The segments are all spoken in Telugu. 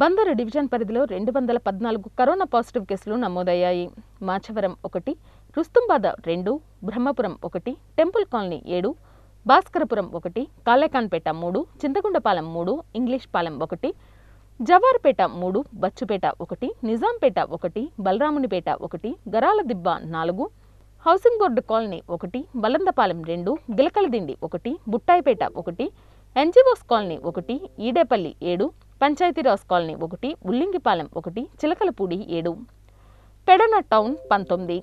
బందరు డివిజన్ పరిధిలో రెండు వందల పద్నాలుగు కరోనా పాజిటివ్ కేసులు నమోదయ్యాయి మాచవరం ఒకటి రుస్తుంబాద రెండు బ్రహ్మపురం ఒకటి టెంపుల్ కాలనీ ఏడు భాస్కరపురం ఒకటి కాలేకాన్పేట మూడు చింతగుండపాలెం మూడు ఇంగ్లీష్ పాలెం ఒకటి జవార్పేట మూడు బచ్చుపేట ఒకటి నిజాంపేట ఒకటి బలరామునిపేట ఒకటి గరాలదిబ్బ నాలుగు హౌసింగ్ బోర్డు కాలనీ ఒకటి బలందపాలెం రెండు గిలకలదిండి ఒకటి బుట్టాయిపేట ఒకటి ఎన్జీఓస్ కాలనీ ఒకటి ఈడేపల్లి ఏడు పంచాయతీరాజ్ కాలనీ ఒకటి ఉల్లింగిపాలెం ఒకటి చిలకలపూడి ఏడు పెడన టౌన్ పంతొమ్మిది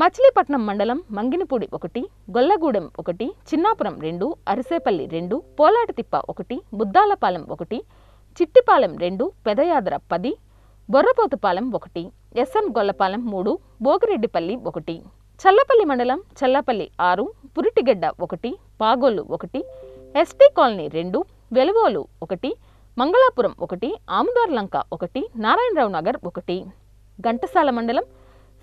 మచిలీపట్నం మండలం మంగినపూడి ఒకటి గొల్లగూడెం ఒకటి చిన్నాపురం రెండు అరిసేపల్లి రెండు పోలాటతిప్ప ఒకటి బుద్దాలపాలెం ఒకటి చిట్టిపాలెం రెండు పెదయాద్ర పది బొర్రపోతుపాలెం ఒకటి ఎస్ఎన్ గొల్లపాలెం మూడు భోగిరెడ్డిపల్లి ఒకటి చల్లపల్లి మండలం చల్లపల్లి ఆరు పురిటిగడ్డ ఒకటి పాగోలు ఒకటి ఎస్టీ కాలనీ రెండు వెలువోలు ఒకటి మంగళాపురం ఒకటి ఆముదార్ లంక ఒకటి నారాయణరావు నగర్ ఒకటి ఘంటసాల మండలం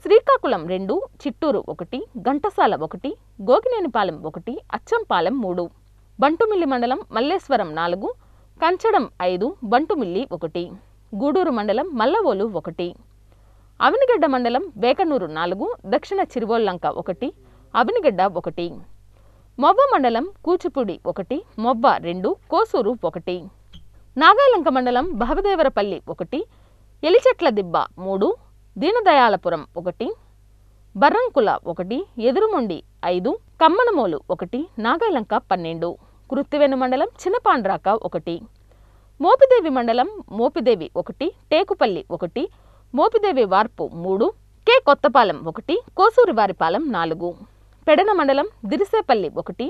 శ్రీకాకుళం రెండు చిట్టూరు ఒకటి ఘంటసాల ఒకటి గోగినేనిపాలెం ఒకటి అచ్చంపాలెం మూడు బంటుమిల్లి మండలం మల్లేశ్వరం నాలుగు కంచడం ఐదు బంటుమిల్లి ఒకటి గూడూరు మండలం మల్లవోలు ఒకటి అవినిగడ్డ మండలం వేకనూరు నాలుగు దక్షిణ చిరువోల్లంక ఒకటి అవినిగడ్డ ఒకటి మొవ్వ మండలం కూచిపూడి ఒకటి మొవ్వ రెండు కోసూరు ఒకటి నాగాలంక మండలం భవదేవరపల్లి ఒకటి ఎలిచెట్ల దిబ్బ మూడు దీనదయాలపురం ఒకటి బర్రంకుల ఒకటి ఎదురుముండి ఐదు కమ్మనమోలు ఒకటి నాగాలంక పన్నెండు కృత్తివేను మండలం చిన్నపాండ్రాక ఒకటి మోపిదేవి మండలం మోపిదేవి ఒకటి టేకుపల్లి ఒకటి మోపిదేవి వార్పు మూడు కే కొత్తపాలెం ఒకటి కోసూరివారిపాలెం నాలుగు పెడన మండలం దిరిసేపల్లి ఒకటి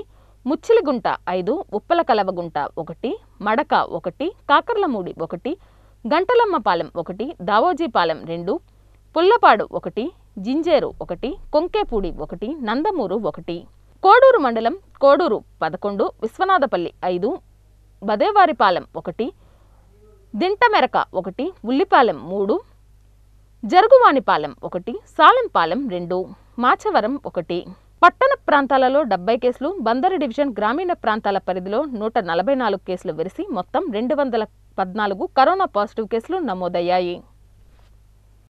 ముచ్చిలిగుంట ఐదు ఉప్పల కలవగుంట ఒకటి మడక ఒకటి కాకర్లమూడి ఒకటి గంటలమ్మపాలెం ఒకటి దావోజీపాలెం రెండు పుల్లపాడు ఒకటి జింజేరు ఒకటి కొంకేపూడి ఒకటి నందమూరు ఒకటి కోడూరు మండలం కోడూరు పదకొండు విశ్వనాథపల్లి ఐదు బదేవారిపాలెం ఒకటి దింటమెరక ఒకటి ఉల్లిపాలెం మూడు జరుగువాణిపాలెం ఒకటి సాలెంపాలెం రెండు మాచవరం ఒకటి పట్టణ ప్రాంతాలలో డెబ్బై కేసులు బందరు డివిజన్ గ్రామీణ ప్రాంతాల పరిధిలో నూట నలభై నాలుగు కేసులు వెరిసి మొత్తం రెండు వందల పద్నాలుగు కరోనా పాజిటివ్ కేసులు నమోదయ్యాయి